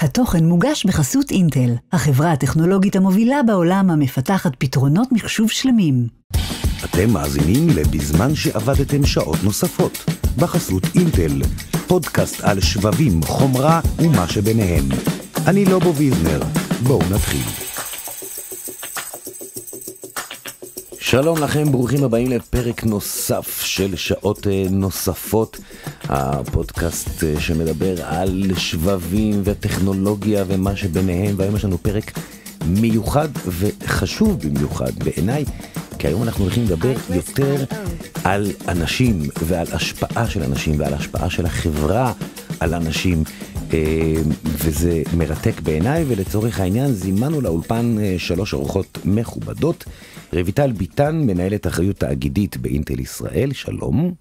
התוכן מוגש בחסות אינטל, החברה הטכנולוגית המובילה בעולם המפתחת פתרונות מחשוב שלמים. אתם מאזינים ל"בזמן שעבדתם שעות נוספות", בחסות אינטל, פודקאסט על שבבים, חומרה ומה שביניהם. אני לובו ויזנר, בואו נתחיל. שלום לכם, ברוכים הבאים לפרק נוסף של שעות אה, נוספות, הפודקאסט אה, שמדבר על שבבים וטכנולוגיה ומה שביניהם, והיום יש לנו פרק מיוחד וחשוב במיוחד בעיניי, כי היום אנחנו הולכים לדבר יותר על אנשים ועל השפעה של אנשים ועל השפעה של החברה על אנשים. אה, וזה מרתק בעיניי, ולצורך העניין זימנו לאולפן שלוש אורחות מכובדות רויטל ביטן, מנהלת אחריות תאגידית באינטל ישראל, שלום.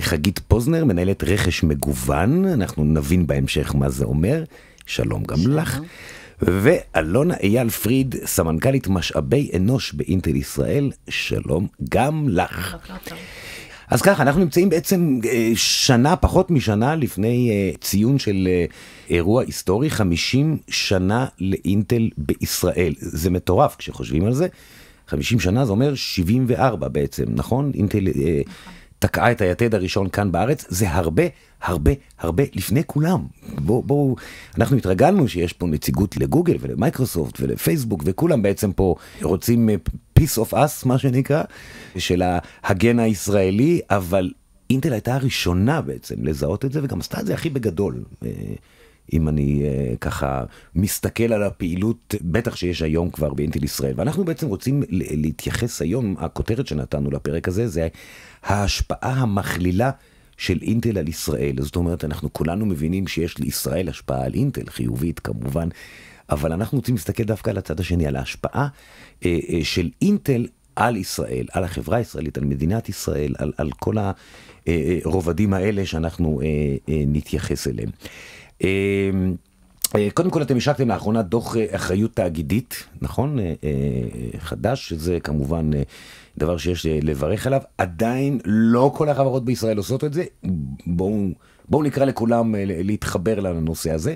חגית פוזנר, מנהלת רכש מגוון, אנחנו נבין בהמשך מה זה אומר, שלום גם שלום. לך. ואלונה אייל פריד, סמנכ"לית משאבי אנוש באינטל ישראל, שלום גם לך. אז ככה, אנחנו נמצאים בעצם אה, שנה, פחות משנה לפני אה, ציון של אה, אירוע היסטורי, 50 שנה לאינטל בישראל. זה מטורף כשחושבים על זה. 50 שנה זה אומר 74 בעצם, נכון? אינטל אה, תקעה את היתד הראשון כאן בארץ, זה הרבה, הרבה, הרבה לפני כולם. בואו, בוא, אנחנו התרגלנו שיש פה נציגות לגוגל ולמייקרוסופט ולפייסבוק, וכולם בעצם פה רוצים אה, peace of us, מה שנקרא, של ההגן הישראלי, אבל אינטל הייתה הראשונה בעצם לזהות את זה, וגם עשתה את זה הכי בגדול. אה, אם אני uh, ככה מסתכל על הפעילות, בטח שיש היום כבר באינטל ישראל. ואנחנו בעצם רוצים להתייחס היום, הכותרת שנתנו לפרק הזה זה ההשפעה המכלילה של אינטל על ישראל. זאת אומרת, אנחנו כולנו מבינים שיש לישראל השפעה על אינטל, חיובית כמובן, אבל אנחנו רוצים להסתכל דווקא על הצד השני, על ההשפעה uh, uh, של אינטל על ישראל, על החברה הישראלית, על מדינת ישראל, על, על כל הרובדים האלה שאנחנו אה, אה, נתייחס אליהם. אמ, אה, קודם כל, אתם השקתם לאחרונה דוח אה, אחריות תאגידית, נכון? אה, חדש, שזה כמובן דבר שיש לברך עליו. עדיין לא כל החברות בישראל עושות את זה. בואו בוא נקרא לכולם להתחבר לנושא הזה.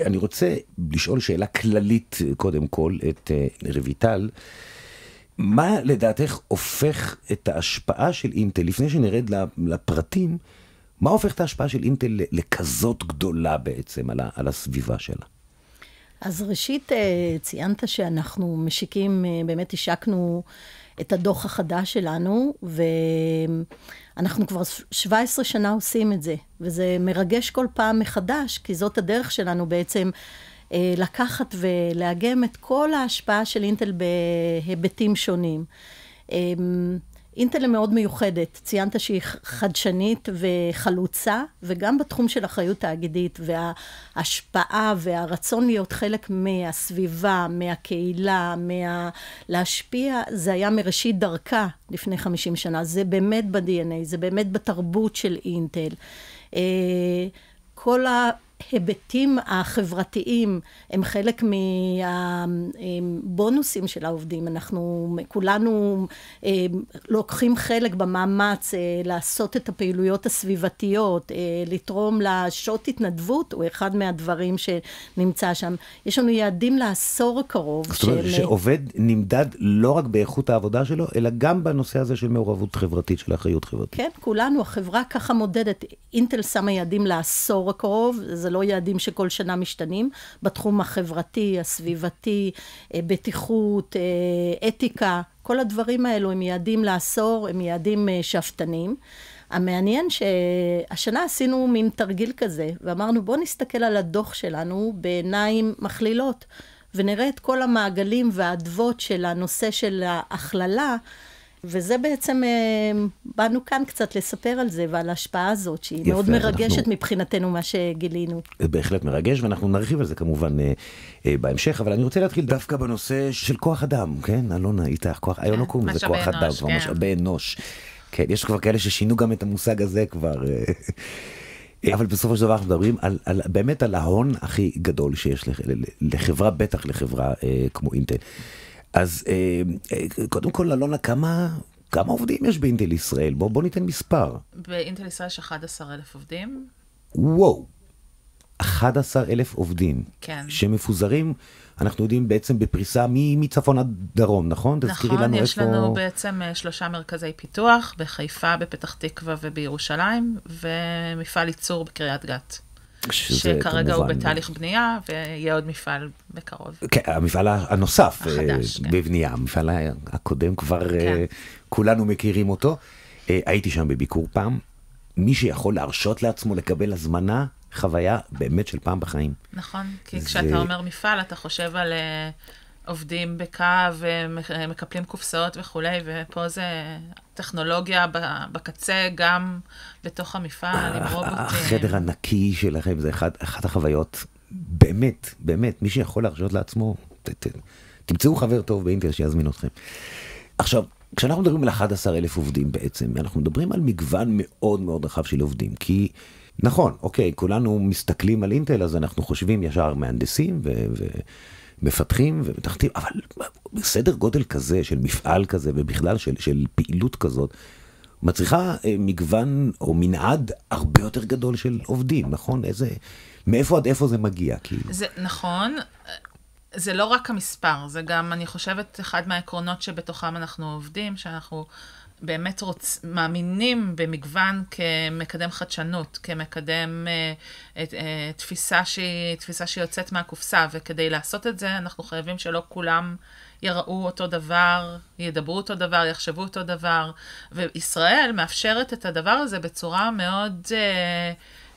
אני רוצה לשאול שאלה כללית, קודם כל, את רויטל. מה לדעתך הופך את ההשפעה של אינטל, לפני שנרד לפרטים, מה הופך את ההשפעה של אינטל לכזאת גדולה בעצם על, ה, על הסביבה שלה? אז ראשית, אה, ציינת שאנחנו משיקים, אה, באמת השקנו את הדוח החדש שלנו, ואנחנו כבר 17 שנה עושים את זה, וזה מרגש כל פעם מחדש, כי זאת הדרך שלנו בעצם אה, לקחת ולאגם את כל ההשפעה של אינטל בהיבטים שונים. אמ, אינטל היא מאוד מיוחדת. ציינת שהיא חדשנית וחלוצה, וגם בתחום של אחריות תאגידית וההשפעה והרצון להיות חלק מהסביבה, מהקהילה, מה... להשפיע, זה היה מראשית דרכה לפני 50 שנה. זה באמת ב-DNA, זה באמת בתרבות של אינטל. אה, כל ה... ההיבטים החברתיים הם חלק מהבונוסים אה, של העובדים. אנחנו כולנו אה, לוקחים חלק במאמץ אה, לעשות את הפעילויות הסביבתיות, לתרום לשעות התנדבות, הוא אחד מהדברים שנמצא שם. יש לנו יעדים לעשור הקרוב. זאת אומרת של... שעובד נמדד לא רק באיכות העבודה שלו, אלא גם בנושא הזה של מעורבות חברתית, של אחריות חברתית. כן, כולנו, החברה ככה מודדת. אינטל שמה יעדים לעשור הקרוב, זה לא יעדים שכל שנה משתנים, בתחום החברתי, הסביבתי, אה, בטיחות, אה, אתיקה, כל הדברים האלו הם יעדים לעשור, הם יעדים אה, שאפתניים. המעניין שהשנה עשינו מין תרגיל כזה, ואמרנו בואו נסתכל על הדוח שלנו בעיניים מכלילות, ונראה את כל המעגלים והאדוות של הנושא של ההכללה. וזה בעצם, אה, באנו כאן קצת לספר על זה ועל ההשפעה הזאת, שהיא יפה, מאוד מרגשת אנחנו... מבחינתנו מה שגילינו. זה בהחלט מרגש, ואנחנו נרחיב על זה כמובן אה, אה, בהמשך, אבל אני רוצה להתחיל דווקא בנושא של כוח אדם, כן? אלונה איתך, כוח, היום לא כן, קוראים לזה כוח אדם, כן. משאבי אנוש. כן, יש כבר כאלה ששינו גם את המושג הזה כבר. אה, אה, אבל בסופו של דבר אנחנו מדברים על, על, באמת על ההון הכי גדול שיש לח, לחברה, בטח לחברה אה, כמו אינטל. אז אה, אה, קודם כל, אלונה, כמה... כמה עובדים יש באינטל ישראל? בוא, בוא ניתן מספר. באינטל ישראל יש 11,000 עובדים. וואו, 11,000 עובדים. כן. שמפוזרים, אנחנו יודעים בעצם בפריסה מצפון עד דרום, נכון? נכון, תזכירי לנו יש איפה... לנו בעצם אה, שלושה מרכזי פיתוח, בחיפה, בפתח תקווה ובירושלים, ומפעל ייצור בקריית גת. שכרגע הוא בתהליך בנייה, ויהיה עוד מפעל בקרוב. כן, המפעל הנוסף אה, החדש, כן. בבנייה, כן. המפעל הקודם כבר אה, כן. כולנו מכירים אותו. אה, הייתי שם בביקור פעם. מי שיכול להרשות לעצמו לקבל הזמנה, חוויה באמת של פעם בחיים. נכון, כי זה... כשאתה אומר מפעל, אתה חושב על עובדים בקו, מקפלים קופסאות וכולי, ופה זה טכנולוגיה בקצה, גם בתוך המפעל, עם רובוטים. החדר הנקי שלכם זה אחד, אחת החוויות, באמת, באמת, מי שיכול להרשות לעצמו, ת, ת, תמצאו חבר טוב באינטרס שיזמין אתכם. עכשיו, כשאנחנו מדברים על 11,000 עובדים בעצם, אנחנו מדברים על מגוון מאוד מאוד רחב של עובדים, כי... נכון, אוקיי, כולנו מסתכלים על אינטל, אז אנחנו חושבים ישר מהנדסים ו... ו- מפתחים ומתחתים, אבל בסדר גודל כזה של מפעל כזה ובכלל של, של פעילות כזאת, מצריכה אה, מגוון או מנעד הרבה יותר גדול של עובדים, נכון? איזה, מאיפה עד איפה זה מגיע, כאילו? זה, נכון. זה לא רק המספר, זה גם, אני חושבת, אחד מהעקרונות שבתוכם אנחנו עובדים, שאנחנו באמת רוצ... מאמינים במגוון כמקדם חדשנות, כמקדם אה, אה, תפיסה, שהיא, תפיסה שיוצאת מהקופסה, וכדי לעשות את זה אנחנו חייבים שלא כולם יראו אותו דבר, ידברו אותו דבר, יחשבו אותו דבר, וישראל מאפשרת את הדבר הזה בצורה מאוד... אה,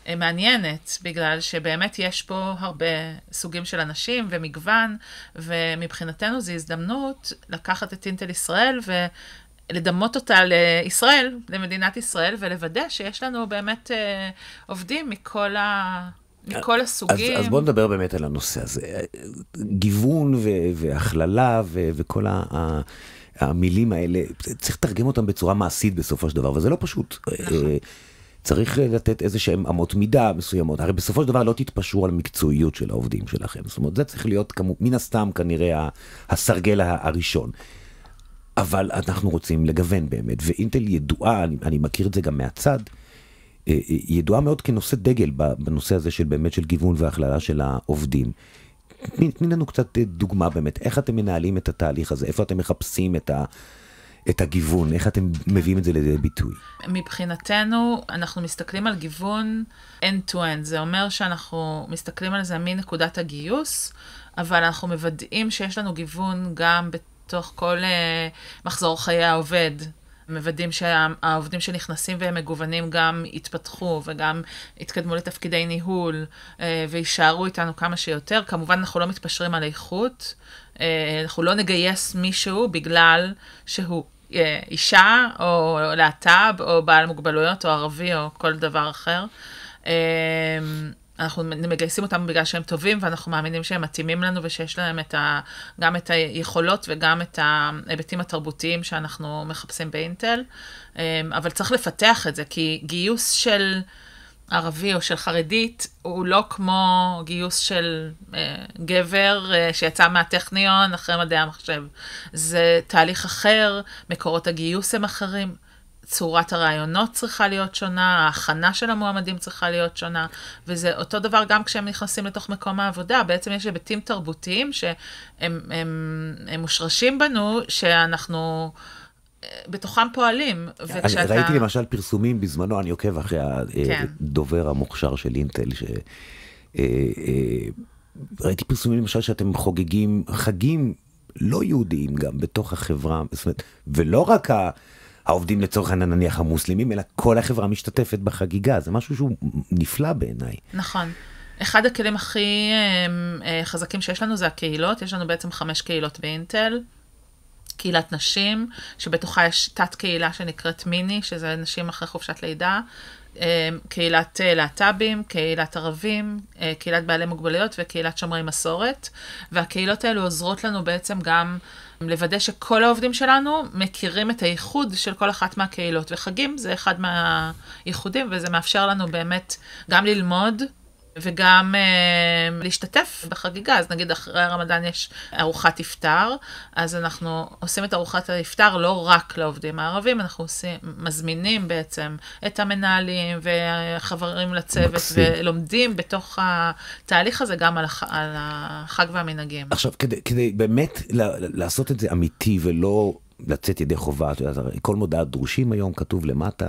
אה מעניינת, בגלל שבאמת יש פה הרבה סוגים של אנשים ומגוון, ומבחינתנו זו הזדמנות לקחת את אינטל ישראל לדמות אותה לישראל, למדינת ישראל, ולוודא שיש לנו באמת אה, עובדים מכל, ה... מכל הסוגים. אז, אז בואו נדבר באמת על הנושא הזה. גיוון ו- והכללה ו- וכל ה... ה- המילים האלה, צריך לתרגם אותם בצורה מעשית בסופו של דבר, וזה לא פשוט. אה, נכון. אה, צריך לתת איזה שהן אמות מידה מסוימות. הרי בסופו של דבר לא תתפשרו על מקצועיות של העובדים שלכם. זאת אומרת, זה צריך להיות כמו, מן הסתם כנראה הסרגל הראשון. אבל אנחנו רוצים לגוון באמת, ואינטל ידועה, אני, אני מכיר את זה גם מהצד, אה, אה, ידועה מאוד כנושא דגל בנושא הזה של באמת של גיוון והכללה של העובדים. תני, תני לנו קצת אה, דוגמה באמת, איך אתם מנהלים את התהליך הזה, איפה אתם מחפשים את ה... את הגיוון, איך אתם מביאים את זה לידי ביטוי? מבחינתנו, אנחנו מסתכלים על גיוון end-to-end. זה אומר שאנחנו מסתכלים על זה מנקודת הגיוס, אבל אנחנו מוודאים שיש לנו גיוון גם בתוך כל אה, מחזור חיי העובד. מוודאים שהעובדים שנכנסים והם מגוונים גם יתפתחו וגם יתקדמו לתפקידי ניהול אה, ויישארו איתנו כמה שיותר. כמובן, אנחנו לא מתפשרים על איכות, אה, אנחנו לא נגייס מישהו בגלל שהוא אישה או להט"ב או בעל מוגבלויות או ערבי או כל דבר אחר. אנחנו מגייסים אותם בגלל שהם טובים, ואנחנו מאמינים שהם מתאימים לנו ושיש להם את ה, גם את היכולות וגם את ההיבטים התרבותיים שאנחנו מחפשים באינטל. אמ, אבל צריך לפתח את זה, כי גיוס של... ערבי או של חרדית הוא לא כמו גיוס של אה, גבר אה, שיצא מהטכניון אחרי מדעי המחשב. זה תהליך אחר, מקורות הגיוס הם אחרים. צורת הרעיונות צריכה להיות שונה, ההכנה של המועמדים צריכה להיות שונה, וזה אותו דבר גם כשהם נכנסים לתוך מקום העבודה. בעצם יש היבטים תרבותיים שהם הם, הם, הם מושרשים בנו, שאנחנו... אה, בתוכם פועלים, כן. וכשאתה... ראיתי למשל פרסומים בזמנו, אני עוקב אחרי אה, כן. הדובר המוכשר של אינטל, ש... אה, ראיתי פרסומים למשל שאתם חוגגים חגים לא יהודיים גם בתוך החברה, זאת אומרת, ולא רק ה... העובדים לצורך העניין נניח המוסלמים, אלא כל החברה משתתפת בחגיגה, זה משהו שהוא נפלא בעיניי. נכון. אחד הכלים הכי אמ, אה, חזקים שיש לנו זה הקהילות, יש לנו בעצם חמש קהילות באינטל. קהילת נשים, שבתוכה יש תת קהילה שנקראת מיני, שזה נשים אחרי חופשת לידה, אמ, קהילת אה, להט"בים, קהילת ערבים, אה, קהילת בעלי מוגבלויות וקהילת שומרי מסורת. והקהילות האלו עוזרות לנו בעצם גם לוודא שכל העובדים שלנו מכירים את הייחוד של כל אחת מהקהילות. וחגים זה אחד מהייחודים, וזה מאפשר לנו באמת גם ללמוד וגם אה, להשתתף בחגיגה. אז נגיד אחרי הרמדאן יש ארוחת איפטר, אז אנחנו עושים את ארוחת האיפטר לא רק לעובדים הערבים, אנחנו עושים, מזמינים בעצם את המנהלים וחברים לצוות, מקסים. ולומדים בתוך התהליך הזה גם על, הח, על החג והמנהגים. עכשיו, כדי, כדי באמת לעשות את זה אמיתי ולא... לצאת ידי חובה, כל מודעת דרושים היום כתוב למטה,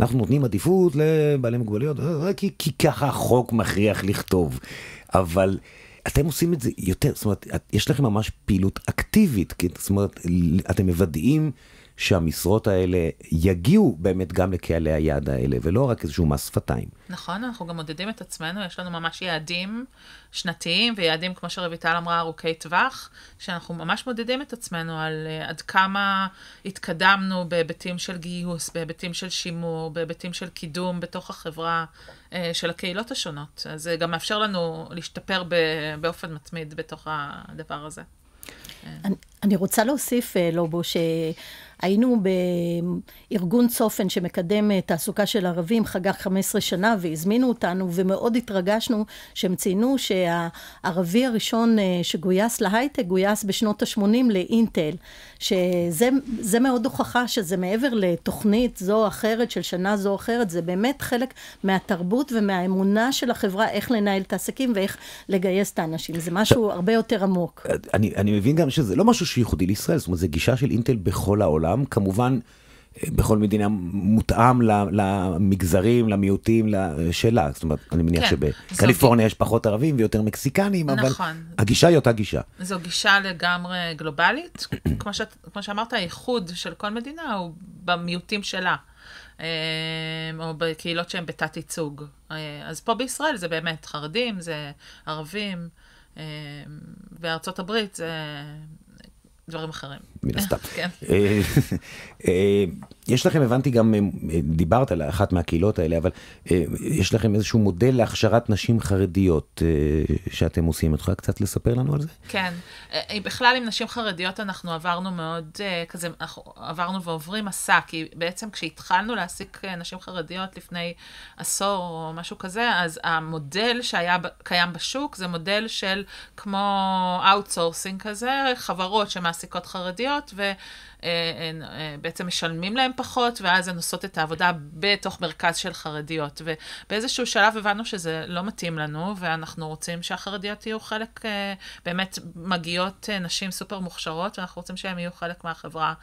אנחנו נותנים עדיפות לבעלי מוגבלויות, אה, אה, כי, כי ככה החוק מכריח לכתוב. אבל אתם עושים את זה יותר, זאת אומרת, יש לכם ממש פעילות אקטיבית, כן? זאת אומרת, אתם מוודאים שהמשרות האלה יגיעו באמת גם לקהלי היעד האלה, ולא רק איזשהו מס שפתיים. נכון, אנחנו גם מודדים את עצמנו, יש לנו ממש יעדים שנתיים, ויעדים, כמו שרויטל אמרה, ארוכי טווח, שאנחנו ממש מודדים את עצמנו על uh, עד כמה התקדמנו בהיבטים של גיוס, בהיבטים של שימור, בהיבטים של קידום בתוך החברה uh, של הקהילות השונות. אז זה גם מאפשר לנו להשתפר באופן מתמיד בתוך הדבר הזה. כן. אני, רוצה להוסיף, אה, לובו, שהיינו בארגון צופן שמקדם אה, תעסוקה של ערבים, חגג 15 שנה, והזמינו אותנו, ומאוד התרגשנו שהם ציינו שהערבי הראשון אה, שגויס להייטק, גויס בשנות ה-80 לאינטל, שזה מאוד הוכחה שזה מעבר לתוכנית זו או אחרת, של שנה זו או אחרת, זה באמת חלק מהתרבות ומהאמונה של החברה, איך לנהל את העסקים ואיך לגייס את האנשים. זה משהו הרבה יותר עמוק. אני, אני מבין גם שזה לא משהו שייחודי לישראל, זאת אומרת, זו גישה של אינטל בכל העולם, כמובן... אה, בכל מדינה מותאם למגזרים, למיעוטים, לשאלה, זאת אומרת, אני מניח כן, שבקליפורניה זו... יש פחות ערבים ויותר מקסיקנים, אבל נכון. הגישה היא אותה גישה. זו גישה לגמרי גלובלית. כמו, שאת, כמו שאמרת, הייחוד של כל מדינה הוא במיעוטים שלה, אה, או בקהילות שהן בתת-ייצוג. אה, אז פה בישראל זה באמת חרדים, זה ערבים. בארצות אה, הברית זה דברים אחרים. מן הסתם. כן. אה, אה, יש לכם, הבנתי גם, אה, דיברת על אחת מהקהילות האלה, אבל יש לכם איזשהו מודל להכשרת נשים חרדיות שאתם עושים. את יכולה קצת לספר לנו על זה? כן. בכלל, עם נשים חרדיות אנחנו עברנו מאוד, כזה, אנחנו עברנו ועוברים מסע, כי בעצם כשהתחלנו להעסיק נשים חרדיות לפני עשור או משהו כזה, אז המודל שהיה קיים בשוק זה מודל של כמו אאוטסורסינג כזה, חברות שמעסיקות. מעסיקות חרדיות, ובעצם אה, אה, משלמים להן פחות, ואז הן עושות את העבודה בתוך מרכז של חרדיות. ובאיזשהו שלב הבנו שזה לא מתאים לנו, ואנחנו רוצים שהחרדיות יהיו חלק, אה, באמת מגיעות נשים סופר מוכשרות, ואנחנו רוצים שהן יהיו חלק מהחברה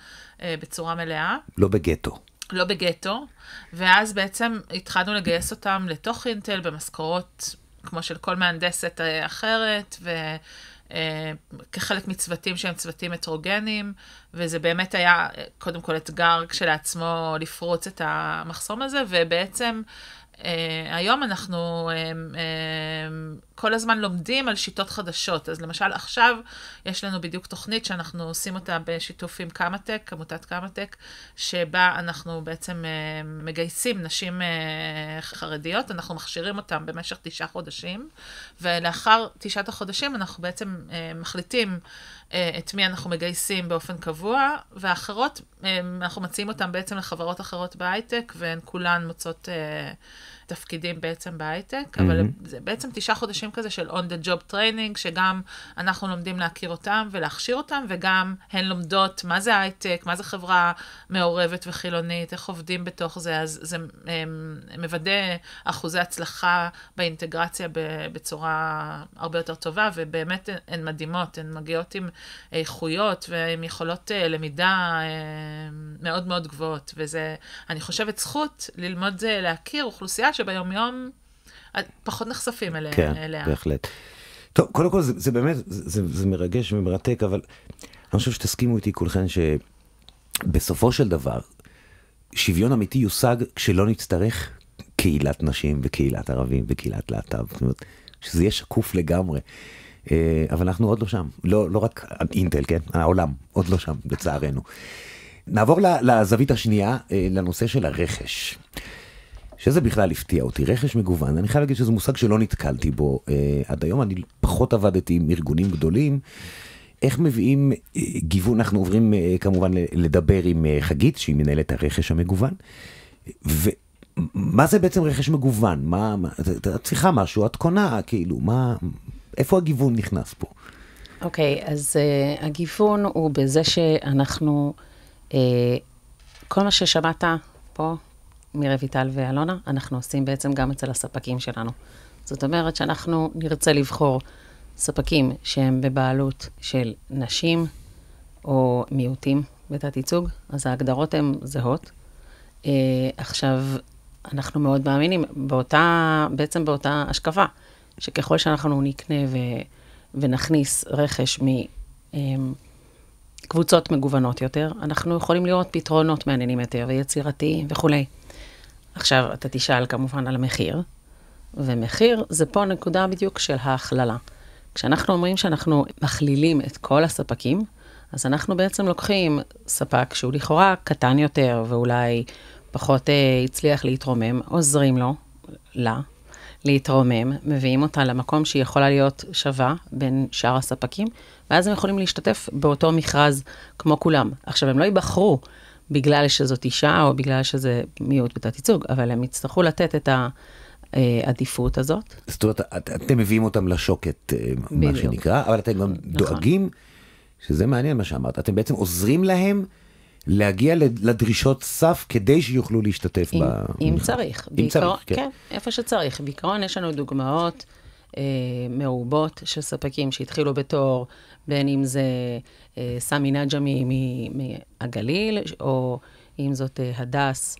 בצורה מלאה. לא בגטו. לא בגטו, ואז בעצם התחלנו לגייס אותם לתוך אינטל במשכורות כמו של כל מהנדסת אחרת, ו... אה, כחלק מצוותים שהם צוותים הטרוגנים, וזה באמת היה אה, קודם כל אתגר כשלעצמו לפרוץ את המחסום הזה, ובעצם Uh, היום אנחנו um, um, כל הזמן לומדים על שיטות חדשות. אז למשל עכשיו יש לנו בדיוק תוכנית שאנחנו עושים אותה בשיתוף עם קמאטק, עמותת קמאטק, שבה אנחנו בעצם uh, מגייסים נשים uh, חרדיות, אנחנו מכשירים אותן במשך תשעה חודשים, ולאחר תשעת החודשים אנחנו בעצם uh, מחליטים אה, את מי אנחנו מגייסים באופן קבוע, ואחרות, אה, אנחנו מציעים אותן בעצם לחברות אחרות בהייטק, והן כולן מוצאות אה, תפקידים בעצם בהייטק, אבל mm-hmm. זה בעצם תשעה חודשים כזה של on the job training, שגם אנחנו לומדים להכיר אותם ולהכשיר אותם, וגם הן לומדות מה זה הייטק, מה זה חברה מעורבת וחילונית, איך עובדים בתוך זה, אז זה הם, הם מוודא אחוזי הצלחה באינטגרציה בצורה הרבה יותר טובה, ובאמת הן, הן מדהימות, הן מגיעות עם איכויות ועם יכולות אה, למידה אה, מאוד מאוד גבוהות, וזה, אני חושבת, זכות ללמוד אה, להכיר אוכלוסייה בעיה שביומיום פחות נחשפים אליה. כן, אליה. בהחלט. טוב, קודם כל זה, זה באמת, זה, זה מרגש ומרתק, אבל אני חושב שתסכימו איתי כולכם שבסופו של דבר, שוויון אמיתי יושג כשלא נצטרך קהילת נשים וקהילת ערבים וקהילת להט"ב, זאת אומרת, שזה יהיה שקוף לגמרי. אה, אבל אנחנו עוד לא שם, לא, לא רק אינטל, כן? העולם עוד לא שם, לצערנו. נעבור לזווית השנייה, אה, לנושא של הרכש. שזה בכלל הפתיע אותי, רכש מגוון, אני חייב להגיד שזה מושג שלא נתקלתי בו אה, עד היום, אני פחות עבדתי עם ארגונים גדולים. איך מביאים אה, גיוון, אנחנו עוברים אה, כמובן לדבר עם אה, חגית, שהיא מנהלת הרכש המגוון, ומה זה בעצם רכש מגוון? מה, מה, את צריכה משהו, את קונה, כאילו, מה, איפה הגיוון נכנס פה? אוקיי, okay, אז uh, הגיוון הוא בזה שאנחנו, uh, כל מה ששמעת פה, מרויטל ואלונה, אנחנו עושים בעצם גם אצל הספקים שלנו. זאת אומרת שאנחנו נרצה לבחור ספקים שהם בבעלות של נשים או מיעוטים בתת-ייצוג, אז ההגדרות הן זהות. אה, עכשיו, אנחנו מאוד מאמינים באותה, בעצם באותה השקפה, שככל שאנחנו נקנה ו, ונכניס רכש מ... אה, קבוצות מגוונות יותר, אנחנו יכולים לראות פתרונות מעניינים יותר ויצירתיים וכולי. עכשיו, אתה תשאל כמובן על המחיר, ומחיר זה פה נקודה בדיוק של ההכללה. כשאנחנו אומרים שאנחנו מכלילים את כל הספקים, אז אנחנו בעצם לוקחים ספק שהוא לכאורה קטן יותר ואולי פחות אה, הצליח להתרומם, עוזרים לו, לה, להתרומם, מביאים אותה למקום שהיא יכולה להיות שווה בין שאר הספקים, ואז הם יכולים להשתתף באותו מכרז כמו כולם. עכשיו, הם לא ייבחרו בגלל שזאת אישה או בגלל שזה מיעוט בתת ייצוג, אבל הם יצטרכו לתת את העדיפות הזאת. זאת אומרת, את, אתם מביאים אותם לשוקת, אה, בדיוק. מה שנקרא, אבל אתם גם נכון. דואגים, שזה מעניין מה שאמרת, אתם בעצם עוזרים להם. להגיע לדרישות סף כדי שיוכלו להשתתף אם, ב... אם צריך. אם בעיקר, צריך, כן. כן. איפה שצריך. בעיקרון יש לנו דוגמאות אה, מרובות של ספקים שהתחילו בתור, בין אם זה אה, סמי נג'מי מהגליל, או אם זאת אה, הדס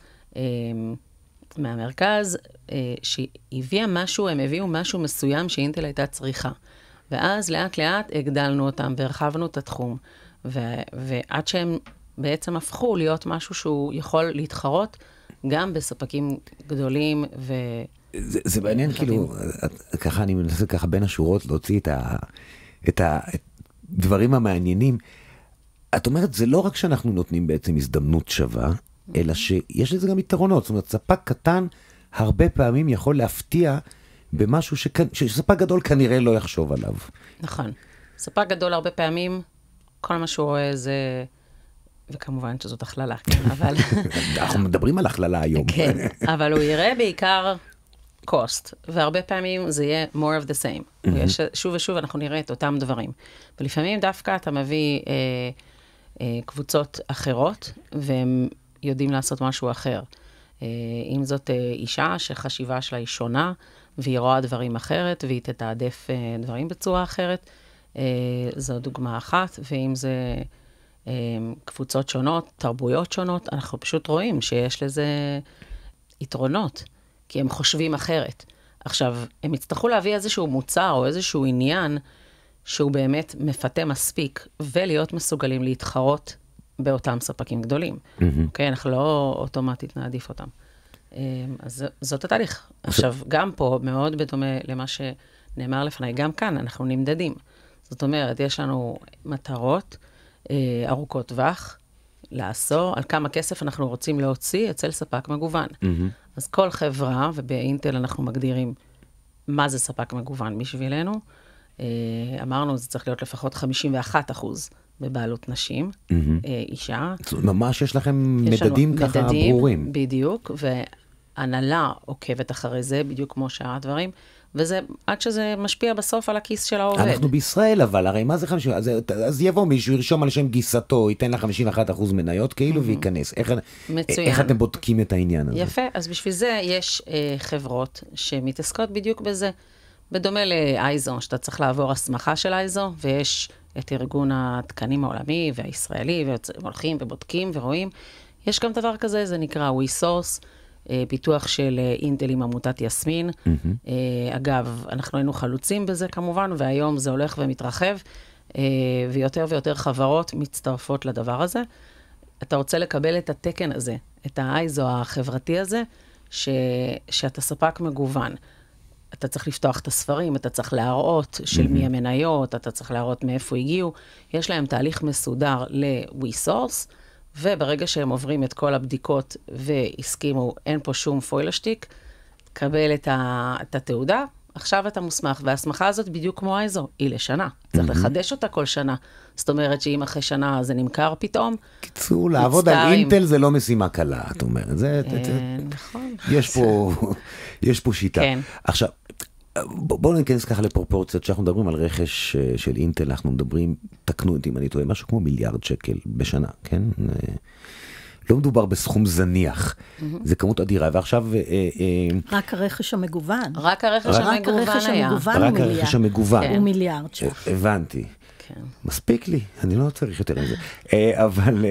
מהמרכז, שהביאה משהו, הם הביאו משהו מסוים שאינטל הייתה צריכה. ואז לאט-לאט הגדלנו אותם והרחבנו את התחום. ו- ועד שהם בעצם הפכו להיות משהו שהוא יכול להתחרות גם בספקים גדולים ו... זה, זה מעניין, כאילו, ככה אני מנסה ככה בין השורות להוציא את, ה, את הדברים המעניינים. את אומרת, זה לא רק שאנחנו נותנים בעצם הזדמנות שווה, אלא אוקיי. שיש לזה גם יתרונות. זאת אומרת, ספק קטן הרבה פעמים יכול להפתיע במשהו שכ... שספק גדול כנראה לא יחשוב עליו. נכון. ספק גדול הרבה פעמים, כל מה שהוא רואה זה... וכמובן שזאת הכללה, כן, אבל... אנחנו מדברים על הכללה היום. כן, אבל הוא יראה בעיקר cost, והרבה פעמים זה יהיה more of the same. Mm-hmm. יש, שוב ושוב אנחנו נראה את אותם דברים. ולפעמים דווקא אתה מביא אה, אה, קבוצות אחרות, והם יודעים לעשות משהו אחר. אה, אם זאת אה, אישה שחשיבה שלה היא שונה, והיא רואה דברים אחרת, והיא תתעדף אה, דברים בצורה אחרת, אה, זו דוגמה אחת, ואם זה... אה, קבוצות שונות, תרבויות שונות, אנחנו פשוט רואים שיש לזה יתרונות. כי הם חושבים אחרת. עכשיו, הם יצטרכו להביא איזשהו מוצר או איזשהו עניין שהוא באמת מפתה מספיק, ולהיות מסוגלים להתחרות באותם ספקים גדולים. Mm-hmm. אוקיי? אנחנו לא אוטומטית נעדיף אותם. אמ, אז זאת התהליך. עכשיו, גם פה, מאוד בדומה למה שנאמר לפניי, גם כאן אנחנו נמדדים. זאת אומרת, יש לנו מטרות אה, ארוכות טווח לעשור, על כמה כסף אנחנו רוצים להוציא אצל ספק מגוון. Mm-hmm. אז כל חברה, ובאינטל אנחנו מגדירים מה זה ספק מגוון בשבילנו, אה, אמרנו, זה צריך להיות לפחות 51 אחוז בבעלות נשים, mm-hmm. אישה. ממש יש לכם יש מדדים ככה מדדים, ברורים. בדיוק, ו... ההנהלה עוקבת אחרי זה, בדיוק כמו שאר הדברים. וזה, עד שזה משפיע בסוף על הכיס של העובד. אנחנו בישראל, אבל הרי מה זה חמישים? אז, אז יבוא מישהו, ירשום על שם גיסתו, ייתן לה 51% מניות, כאילו, mm-hmm. וייכנס. איך, מצוין. איך אתם בודקים את העניין הזה? יפה, אז בשביל זה יש אה, חברות שמתעסקות בדיוק בזה. בדומה לאייזו, שאתה צריך לעבור הסמכה של אייזו, ויש את ארגון התקנים העולמי והישראלי, והולכים ובודקים ורואים. יש גם דבר כזה, זה נקרא WeSource. אה, פיתוח של אה, אינטל עם עמותת יסמין. Mm-hmm. אגב, אנחנו היינו חלוצים בזה כמובן, והיום זה הולך ומתרחב, ויותר ויותר חברות מצטרפות לדבר הזה. אתה רוצה לקבל את התקן הזה, את האייזו החברתי הזה, ש... שאתה ספק מגוון. אתה צריך לפתוח את הספרים, אתה צריך להראות של mm-hmm. מי המניות, אתה צריך להראות מאיפה הגיעו. יש להם תהליך מסודר ל-WeSource. וברגע שהם עוברים את כל הבדיקות והסכימו, אין פה שום פוילשטיק, קבל את, ה, את התעודה, עכשיו אתה מוסמך. וההסמכה הזאת, בדיוק כמו איזו, היא לשנה. צריך לחדש אותה כל שנה. זאת אומרת שאם אחרי שנה זה נמכר פתאום, קיצור, לעבוד על אינטל זה לא משימה קלה, את אומרת. זה... אה, נכון. יש פה שיטה. כן. עכשיו, בואו ניכנס ככה לפרופורציות, כשאנחנו מדברים על רכש אה, של אינטל, אנחנו מדברים, תקנו אותי אם אני טועה, משהו כמו מיליארד שקל בשנה, כן? אה, לא מדובר בסכום זניח, mm-hmm. זה כמות אדירה, ועכשיו... אה, רק הרכש המגוון. רק הרכש המגוון היה. רק הרכש המגוון הוא מיליארד. רק הרכש המגוון. הוא מיליארד ש"ח. הבנתי. כן. מספיק לי, אני לא צריך יותר מזה. אבל...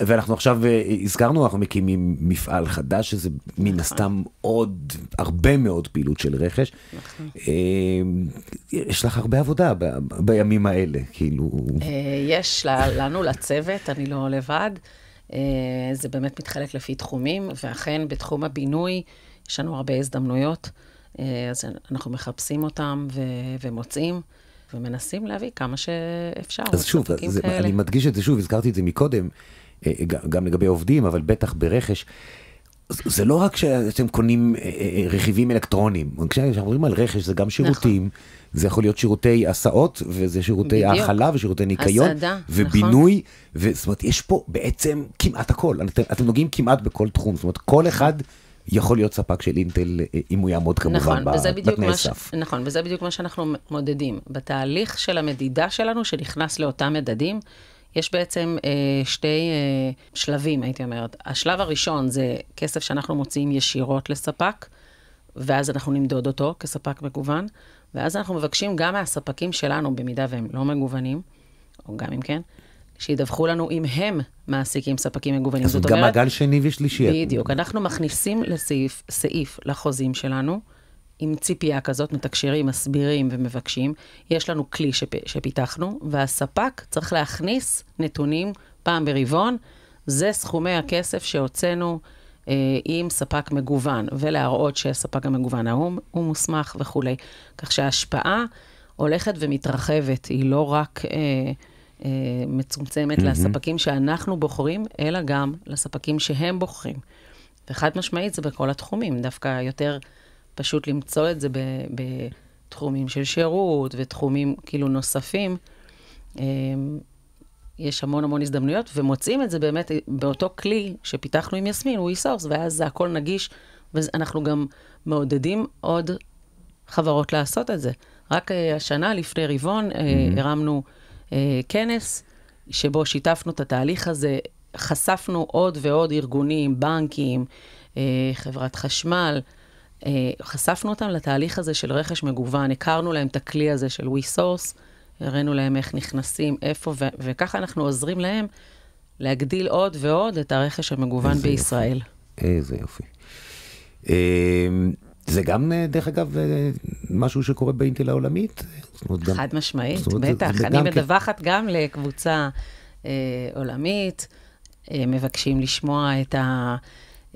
ואנחנו עכשיו אה, הזכרנו, אנחנו מקימים מפעל חדש, שזה מן נכון. הסתם עוד הרבה מאוד פעילות של רכש. נכון. אמ, יש לך הרבה עבודה בימים האלה, כאילו... אה, יש לנו, לצוות, אני לא לבד. אה, זה באמת מתחלק לפי תחומים, ואכן בתחום הבינוי יש לנו הרבה הזדמנויות, אז אנחנו מחפשים אותם ומוצאים. ומנסים להביא כמה שאפשר. אז שוב, זה, אני מדגיש את זה שוב, הזכרתי את זה מקודם. אה, אה, גם לגבי עובדים, אבל בטח ברכש. זה לא רק שאתם קונים אה, רכיבים אלקטרוניים, כשאנחנו מדברים על רכש זה גם נכון. שירותים, נכון. זה יכול להיות שירותי הסעות, וזה שירותי האכלה ושירותי ניקיון, הסעדה, ובינוי, נכון. וזאת אומרת, יש פה בעצם כמעט הכל, אתם, אתם נוגעים כמעט בכל תחום, זאת אומרת, כל אחד יכול להיות ספק של אינטל, אם הוא יעמוד כמובן נכון, בתנאי סף. נכון, וזה בדיוק מה שאנחנו מודדים. בתהליך של המדידה שלנו, שנכנס לאותם מדדים, יש בעצם אה, שתי אה, שלבים, הייתי אומרת. השלב הראשון זה כסף שאנחנו מוציאים ישירות לספק, ואז אנחנו נמדוד אותו כספק מגוון, ואז אנחנו מבקשים גם מהספקים שלנו, במידה והם לא מגוונים, או גם אם כן, שידווחו לנו אם הם מעסיקים ספקים מגוונים. אז זאת גם אומרת... גם מעגל שני ושלישי. בדיוק. אנחנו מכניסים לסעיף, סעיף לחוזים שלנו, עם ציפייה כזאת, מתקשרים, מסבירים ומבקשים. יש לנו כלי שפ, שפיתחנו, והספק צריך להכניס נתונים פעם ברבעון. זה סכומי הכסף שהוצאנו אה, עם ספק מגוון, ולהראות שהספק המגוון ההוא הוא מוסמך וכולי. כך שההשפעה הולכת ומתרחבת, היא לא רק... אה, אה, מצומצמת mm-hmm. לספקים שאנחנו בוחרים, אלא גם לספקים שהם בוחרים. וחד משמעית זה בכל התחומים, דווקא יותר פשוט למצוא את זה בתחומים של שירות ותחומים כאילו נוספים. אמ, יש המון המון הזדמנויות, ומוצאים את זה באמת באותו כלי שפיתחנו עם יסמין, הוא e-source, ואז זה הכל נגיש, ואנחנו גם מעודדים עוד חברות לעשות את זה. רק אה, השנה, לפני רבעון, אה, mm-hmm. הרמנו אה, כנס שבו שיתפנו את התהליך הזה, חשפנו עוד ועוד ארגונים, בנקים, חברת חשמל, אה, חשפנו אותם לתהליך הזה של רכש מגוון, הכרנו להם את הכלי הזה של WeSource, הראינו להם איך נכנסים, איפה, ו- וככה אנחנו עוזרים להם להגדיל עוד ועוד את הרכש המגוון איזה בישראל. יופי. איזה יופי. אה, זה גם, אה, דרך אגב, משהו שקורה באינטל העולמית? חד גם, משמעית, בטח. אני כן- מדווחת כן. גם לקבוצה אה, עולמית, אה, מבקשים לשמוע את ה...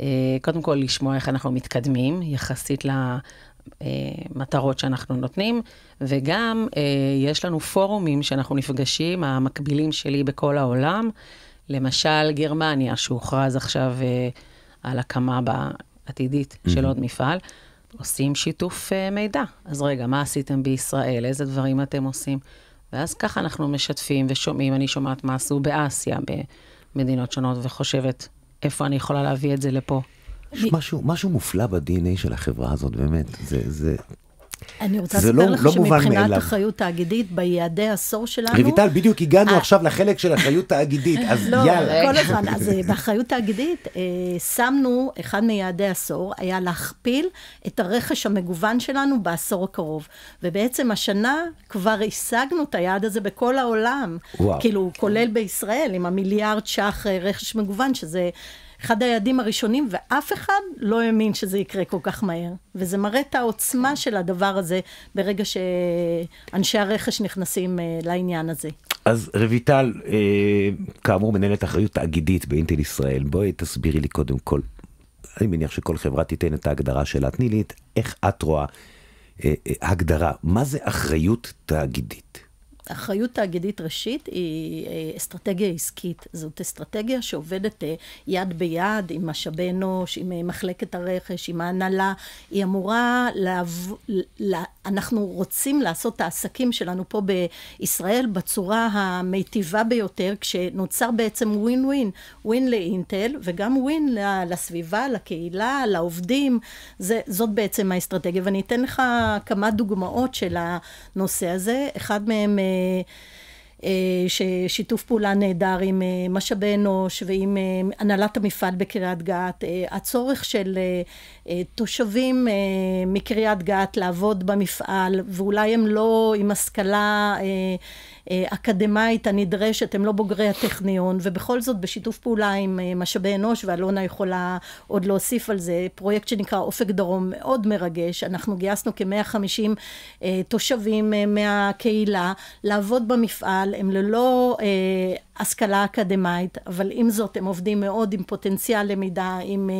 אה, קודם כל, לשמוע איך אנחנו מתקדמים יחסית למטרות שאנחנו נותנים, וגם אה, יש לנו פורומים שאנחנו נפגשים, המקבילים שלי בכל העולם, למשל גרמניה, שהוכרז עכשיו אה, על הקמה עתידית של עוד מפעל. עושים שיתוף uh, מידע. אז רגע, מה עשיתם בישראל? איזה דברים אתם עושים? ואז ככה אנחנו משתפים ושומעים, אני שומעת מה עשו באסיה, במדינות שונות, וחושבת איפה אני יכולה להביא את זה לפה. יש משהו, משהו מופלא ב-DNA של החברה הזאת, באמת. זה, זה אני רוצה לספר לא, לך לא שמבחינת אחריות תאגידית, ביעדי עשור שלנו... רויטל, בדיוק הגענו אה, עכשיו לחלק של אחריות תאגידית, אז לא, יאללה. כל הזמן, אז אה, באחריות תאגידית אה, שמנו, אחד מיעדי עשור היה להכפיל את הרכש המגוון שלנו בעשור הקרוב. ובעצם השנה כבר השגנו את היעד הזה בכל העולם. וואו. כאילו, כולל בישראל, עם המיליארד ש"ח אה, רכש מגוון, שזה... אחד היעדים הראשונים, ואף אחד לא האמין שזה יקרה כל כך מהר. וזה מראה את העוצמה של הדבר הזה ברגע שאנשי הרכש נכנסים אה, לעניין הזה. אז רויטל, אה, כאמור, מנהלת אחריות תאגידית באינטל ישראל. בואי תסבירי לי קודם כל. אני מניח שכל חברה תיתן את ההגדרה שלה. תני לי את איך את רואה אה, הגדרה. מה זה אחריות תאגידית? אחריות תאגידית ראשית היא אה, אסטרטגיה עסקית. זאת אסטרטגיה שעובדת אה, יד ביד עם משאבי אנוש, עם אה, מחלקת הרכש, עם ההנהלה. היא אמורה להב... אנחנו רוצים לעשות את העסקים שלנו פה בישראל בצורה המיטיבה ביותר, כשנוצר בעצם ווין ווין, ווין לאינטל וגם ווין לסביבה, לקהילה, לעובדים, זה, זאת בעצם האסטרטגיה. ואני אתן לך כמה דוגמאות של הנושא הזה. אחד מהם... אה, אה, ששיתוף פעולה נהדר עם אה, משאבי אנוש ועם אה, הנהלת המפעל בקריית גת, הצורך של תושבים מקריית גת לעבוד במפעל ואולי הם לא עם השכלה אה, אקדמאית הנדרשת, הם לא בוגרי הטכניון, ובכל זאת בשיתוף פעולה עם אה, משאבי אנוש, ואלונה יכולה עוד להוסיף על זה, פרויקט שנקרא אופק דרום, מאוד מרגש, אנחנו גייסנו כ-150 אה, תושבים מהקהילה לעבוד במפעל, הם ללא השכלה אקדמית, אבל עם זאת הם עובדים מאוד עם פוטנציאל למידה, עם אה,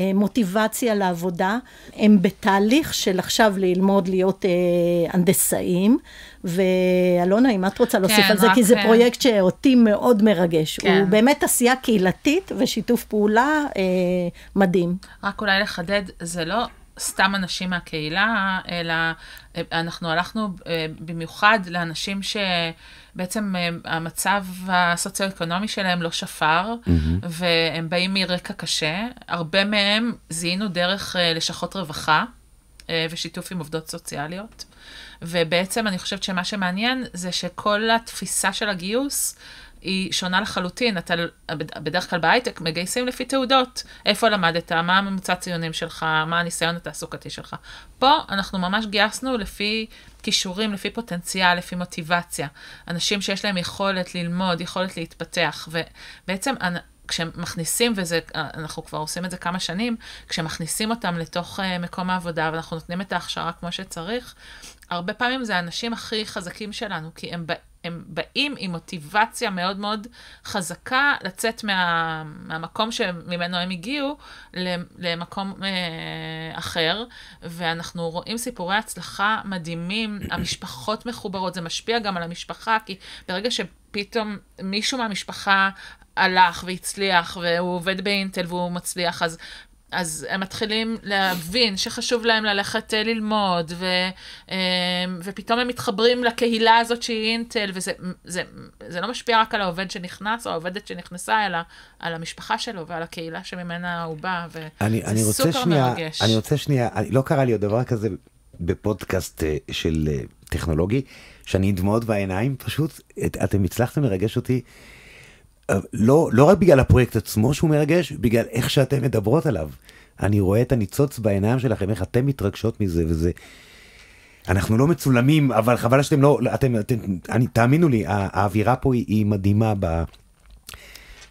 אה, מוטיבציה לעבודה. הם בתהליך של עכשיו ללמוד להיות אה, הנדסאים, ואלונה, אם את רוצה להוסיף כן, על זה, כי זה כן. פרויקט שאותי מאוד מרגש. כן. הוא באמת עשייה קהילתית ושיתוף פעולה אה, מדהים. רק אולי לחדד, זה לא סתם אנשים מהקהילה, אלא אנחנו הלכנו אה, במיוחד לאנשים ש... בעצם אה, המצב הסוציו-אקונומי שלהם לא שפר, mm-hmm. והם באים מרקע קשה. הרבה מהם זיהינו דרך אה, לשכות רווחה אה, ושיתוף עם עובדות סוציאליות. ובעצם אני חושבת שמה שמעניין זה שכל התפיסה של הגיוס היא שונה לחלוטין. אתה, בדרך כלל בהייטק מגייסים לפי תעודות, איפה למדת, מה הממוצע הציונים שלך, מה הניסיון התעסוקתי שלך. פה אנחנו ממש גייסנו לפי כישורים, לפי פוטנציאל, לפי מוטיבציה. אנשים שיש להם יכולת ללמוד, יכולת להתפתח, ובעצם... כשמכניסים, ואנחנו כבר עושים את זה כמה שנים, כשמכניסים אותם לתוך uh, מקום העבודה ואנחנו נותנים את ההכשרה כמו שצריך, הרבה פעמים זה האנשים הכי חזקים שלנו, כי הם, הם באים עם מוטיבציה מאוד מאוד חזקה לצאת מה, מהמקום שממנו הם הגיעו למקום אה, אחר, ואנחנו רואים סיפורי הצלחה מדהימים, המשפחות מחוברות, זה משפיע גם על המשפחה, כי ברגע שפתאום מישהו מהמשפחה הלך והצליח, והוא עובד באינטל והוא מצליח, אז אז הם מתחילים להבין שחשוב להם ללכת אה, ללמוד, ו, אה, ופתאום הם מתחברים לקהילה הזאת שהיא אינטל, וזה זה, זה לא משפיע רק על העובד שנכנס, או העובדת שנכנסה, אלא על המשפחה שלו ועל הקהילה שממנה הוא בא, וזה סופר שנייה, מרגש. אני רוצה שנייה, אני, לא קרה לי עוד דבר כזה בפודקאסט אה, של טכנולוגי, שאני עם דמעות בעיניים, פשוט את, אתם הצלחתם לרגש אותי. לא, לא רק בגלל הפרויקט עצמו שהוא מרגש, בגלל איך שאתן מדברות עליו. אני רואה את הניצוץ בעיניים שלכם, איך אתן מתרגשות מזה, וזה... אנחנו לא מצולמים, אבל חבל שאתם לא... אתם, אתם, אני, תאמינו לי, האווירה פה היא, היא מדהימה ב...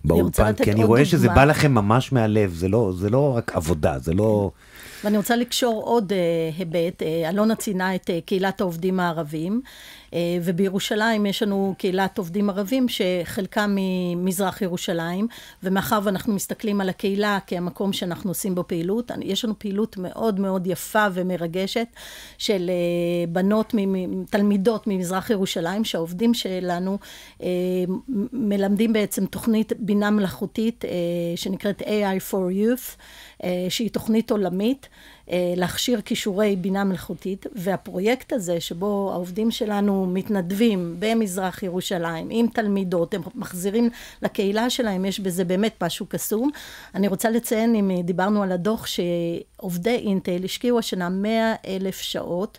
באולפן, כי אני רואה דוגמה. שזה בא לכם ממש מהלב, זה לא, זה לא רק עבודה, זה לא... ואני רוצה לקשור עוד uh, היבט, uh, אלונה ציינה את uh, קהילת העובדים הערבים, אה, ובירושלים יש לנו קהילת עובדים ערבים שחלקם ממזרח ירושלים, ומאחר ואנחנו מסתכלים על הקהילה כמקום שאנחנו עושים בו פעילות, יש לנו פעילות מאוד מאוד יפה ומרגשת של אה, בנות, תלמידות ממזרח ירושלים, שהעובדים שלנו אה, מלמדים בעצם תוכנית בינה מלאכותית שנקראת AI for Youth, שהיא תוכנית עולמית. אה, להכשיר כישורי בינה מלאכותית, והפרויקט הזה שבו העובדים שלנו מתנדבים במזרח ירושלים עם תלמידות, הם מחזירים לקהילה שלהם, יש בזה באמת משהו קסום. אני רוצה לציין, אם אה, דיברנו על הדוח, שעובדי אינטל השקיעו השנה 100 אלף שעות.